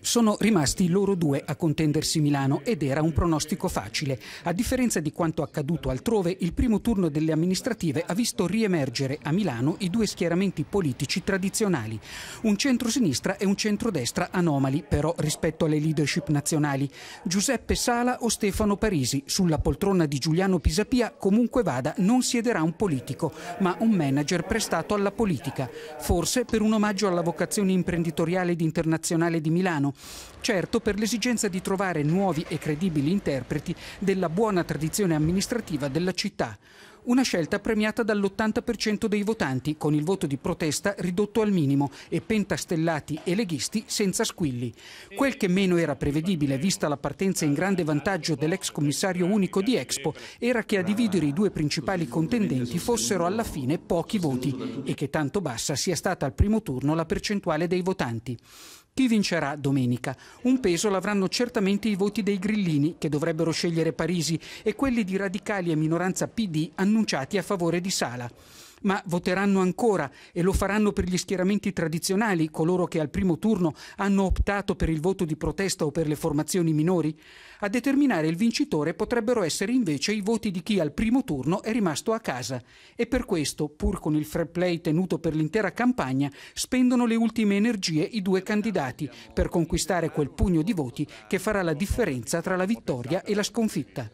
Sono rimasti loro due a contendersi Milano ed era un pronostico facile. A differenza di quanto accaduto altrove, il primo turno delle amministrative ha visto riemergere a Milano i due schieramenti politici tradizionali, un centro-sinistra e un centro-destra anomali però rispetto alle leadership nazionali, Giuseppe Sala o Stefano Parisi. Sulla poltrona di Giuliano Pisapia comunque vada non siederà un politico, ma un manager prestato alla politica, forse per un omaggio alla vocazione imprenditoriale ed internazionale di Milano italiano, certo per l'esigenza di trovare nuovi e credibili interpreti della buona tradizione amministrativa della città. Una scelta premiata dall'80% dei votanti, con il voto di protesta ridotto al minimo e pentastellati e leghisti senza squilli. Quel che meno era prevedibile, vista la partenza in grande vantaggio dell'ex commissario unico di Expo, era che a dividere i due principali contendenti fossero alla fine pochi voti e che tanto bassa sia stata al primo turno la percentuale dei votanti. Chi vincerà domenica? Un peso l'avranno certamente i voti dei grillini, che dovrebbero scegliere Parisi, e quelli di radicali e minoranza PD annunciati a favore di Sala ma voteranno ancora e lo faranno per gli schieramenti tradizionali, coloro che al primo turno hanno optato per il voto di protesta o per le formazioni minori? A determinare il vincitore potrebbero essere invece i voti di chi al primo turno è rimasto a casa e per questo, pur con il fair play tenuto per l'intera campagna, spendono le ultime energie i due candidati per conquistare quel pugno di voti che farà la differenza tra la vittoria e la sconfitta.